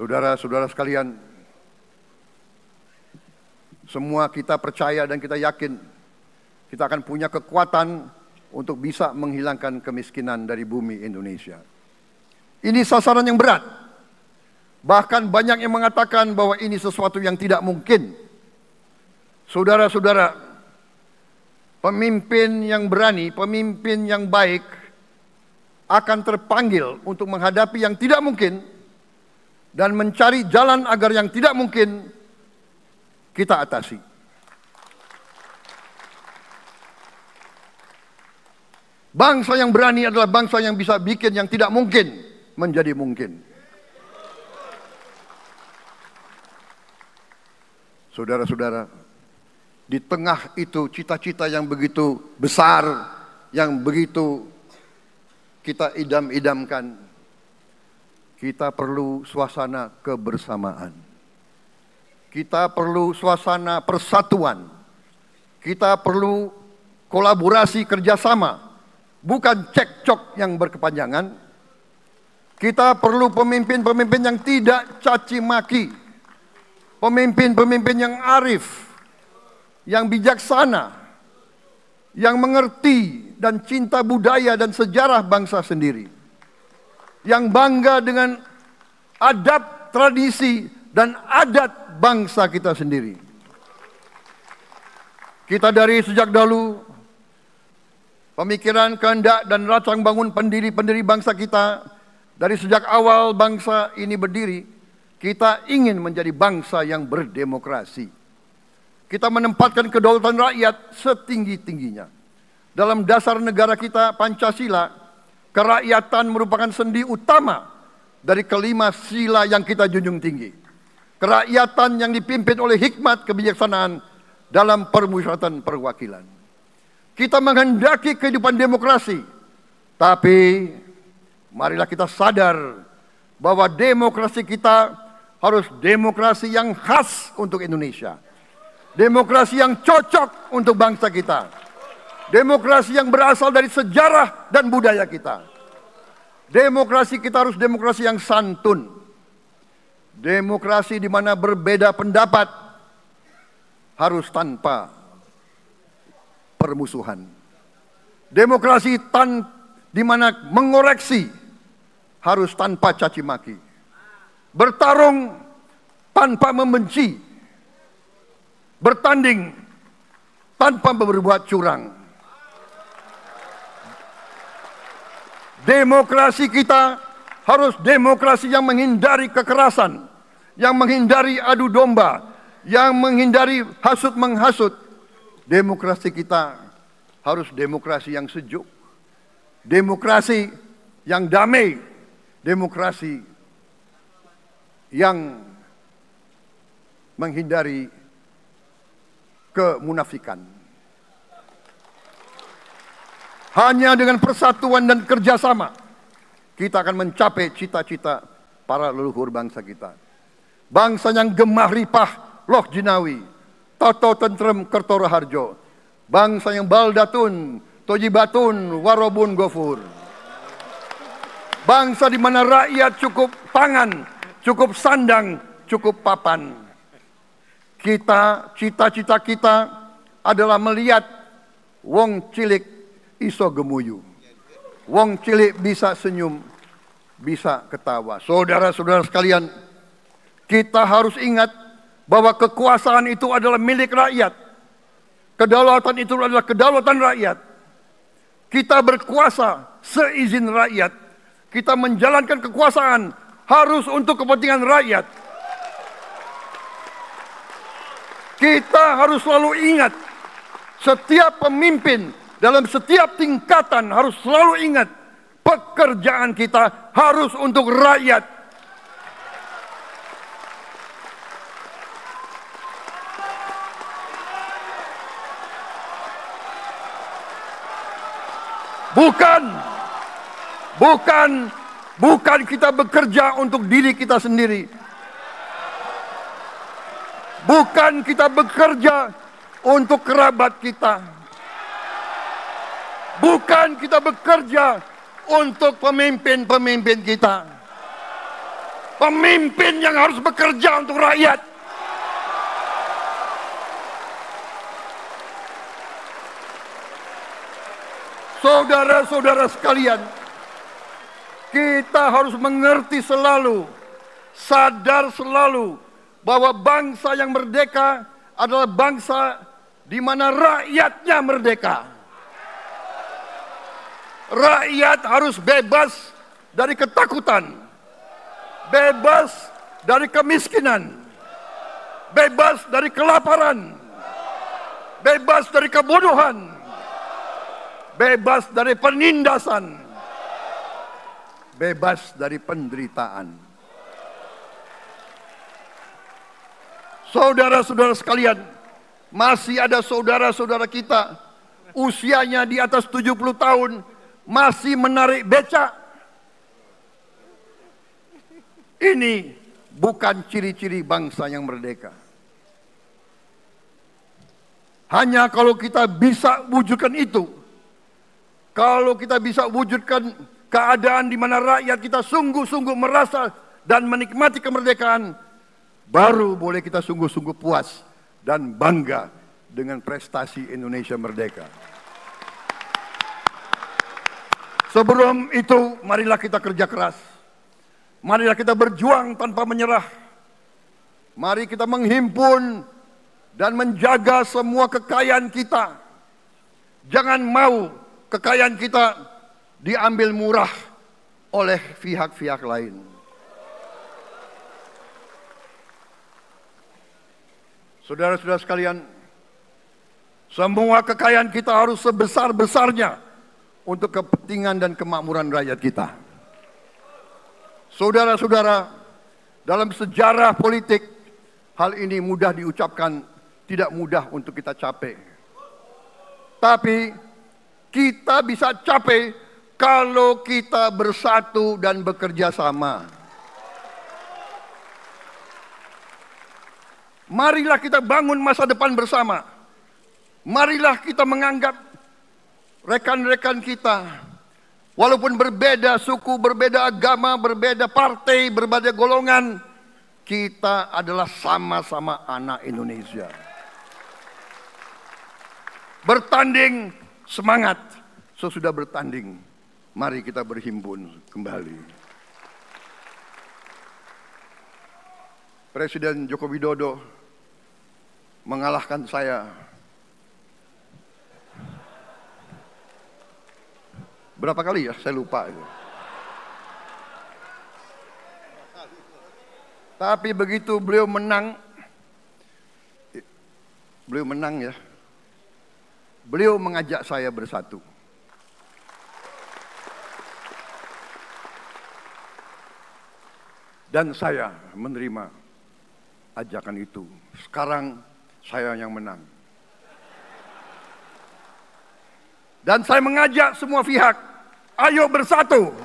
Saudara-saudara sekalian, semua kita percaya dan kita yakin kita akan punya kekuatan untuk bisa menghilangkan kemiskinan dari bumi Indonesia. Ini sasaran yang berat. Bahkan banyak yang mengatakan bahwa ini sesuatu yang tidak mungkin. Saudara-saudara, pemimpin yang berani, pemimpin yang baik akan terpanggil untuk menghadapi yang tidak mungkin dan mencari jalan agar yang tidak mungkin kita atasi. Bangsa yang berani adalah bangsa yang bisa bikin yang tidak mungkin menjadi mungkin. Saudara-saudara, di tengah itu cita-cita yang begitu besar, yang begitu kita idam-idamkan. Kita perlu suasana kebersamaan. Kita perlu suasana persatuan. Kita perlu kolaborasi kerjasama. Bukan cekcok yang berkepanjangan. Kita perlu pemimpin-pemimpin yang tidak caci maki. Pemimpin-pemimpin yang arif, yang bijaksana, yang mengerti dan cinta budaya dan sejarah bangsa sendiri yang bangga dengan adab, tradisi, dan adat bangsa kita sendiri. Kita dari sejak dahulu, pemikiran, kehendak, dan racang bangun pendiri-pendiri bangsa kita, dari sejak awal bangsa ini berdiri, kita ingin menjadi bangsa yang berdemokrasi. Kita menempatkan kedaulatan rakyat setinggi-tingginya. Dalam dasar negara kita, Pancasila, Kerakyatan merupakan sendi utama dari kelima sila yang kita junjung tinggi. Kerakyatan yang dipimpin oleh hikmat kebijaksanaan dalam permusyawaratan perwakilan. Kita menghendaki kehidupan demokrasi, tapi marilah kita sadar bahwa demokrasi kita harus demokrasi yang khas untuk Indonesia. Demokrasi yang cocok untuk bangsa kita. Demokrasi yang berasal dari sejarah dan budaya kita. Demokrasi kita harus demokrasi yang santun. Demokrasi di mana berbeda pendapat harus tanpa permusuhan. Demokrasi tan di mana mengoreksi harus tanpa caci maki. Bertarung tanpa membenci. Bertanding tanpa berbuat curang Demokrasi kita harus demokrasi yang menghindari kekerasan, yang menghindari adu domba, yang menghindari hasut menghasut. Demokrasi kita harus demokrasi yang sejuk, demokrasi yang damai, demokrasi yang menghindari kemunafikan. Hanya dengan persatuan dan kerjasama kita akan mencapai cita-cita para leluhur bangsa kita. Bangsa yang gemah ripah, loh jinawi, toto tentrem kertoro harjo. Bangsa yang baldatun, tojibatun, warobun gofur. Bangsa di mana rakyat cukup pangan, cukup sandang, cukup papan. Kita, cita-cita kita adalah melihat wong cilik iso gemuyu. Wong cilik bisa senyum, bisa ketawa. Saudara-saudara sekalian, kita harus ingat bahwa kekuasaan itu adalah milik rakyat. Kedaulatan itu adalah kedaulatan rakyat. Kita berkuasa seizin rakyat. Kita menjalankan kekuasaan harus untuk kepentingan rakyat. Kita harus selalu ingat setiap pemimpin dalam setiap tingkatan harus selalu ingat pekerjaan kita harus untuk rakyat. Bukan bukan bukan kita bekerja untuk diri kita sendiri. Bukan kita bekerja untuk kerabat kita Bukan kita bekerja untuk pemimpin-pemimpin kita. Pemimpin yang harus bekerja untuk rakyat. Saudara-saudara sekalian, kita harus mengerti selalu, sadar selalu bahwa bangsa yang merdeka adalah bangsa di mana rakyatnya merdeka rakyat harus bebas dari ketakutan, bebas dari kemiskinan, bebas dari kelaparan, bebas dari kebodohan, bebas dari penindasan, bebas dari penderitaan. Saudara-saudara sekalian, masih ada saudara-saudara kita usianya di atas 70 tahun masih menarik becak. Ini bukan ciri-ciri bangsa yang merdeka. Hanya kalau kita bisa wujudkan itu, kalau kita bisa wujudkan keadaan di mana rakyat kita sungguh-sungguh merasa dan menikmati kemerdekaan, baru boleh kita sungguh-sungguh puas dan bangga dengan prestasi Indonesia merdeka. Sebelum itu, marilah kita kerja keras. Marilah kita berjuang tanpa menyerah. Mari kita menghimpun dan menjaga semua kekayaan kita. Jangan mau kekayaan kita diambil murah oleh pihak-pihak lain. Saudara-saudara sekalian, semua kekayaan kita harus sebesar-besarnya untuk kepentingan dan kemakmuran rakyat kita. Saudara-saudara, dalam sejarah politik, hal ini mudah diucapkan, tidak mudah untuk kita capai. Tapi kita bisa capai kalau kita bersatu dan bekerja sama. Marilah kita bangun masa depan bersama. Marilah kita menganggap rekan-rekan kita, walaupun berbeda suku, berbeda agama, berbeda partai, berbeda golongan, kita adalah sama-sama anak Indonesia. Bertanding semangat, sesudah bertanding, mari kita berhimpun kembali. Presiden Joko Widodo mengalahkan saya Berapa kali ya? Saya lupa Tapi begitu beliau menang, beliau menang ya. Beliau mengajak saya bersatu. Dan saya menerima ajakan itu. Sekarang saya yang menang. Dan saya mengajak semua pihak Ayo bersatu.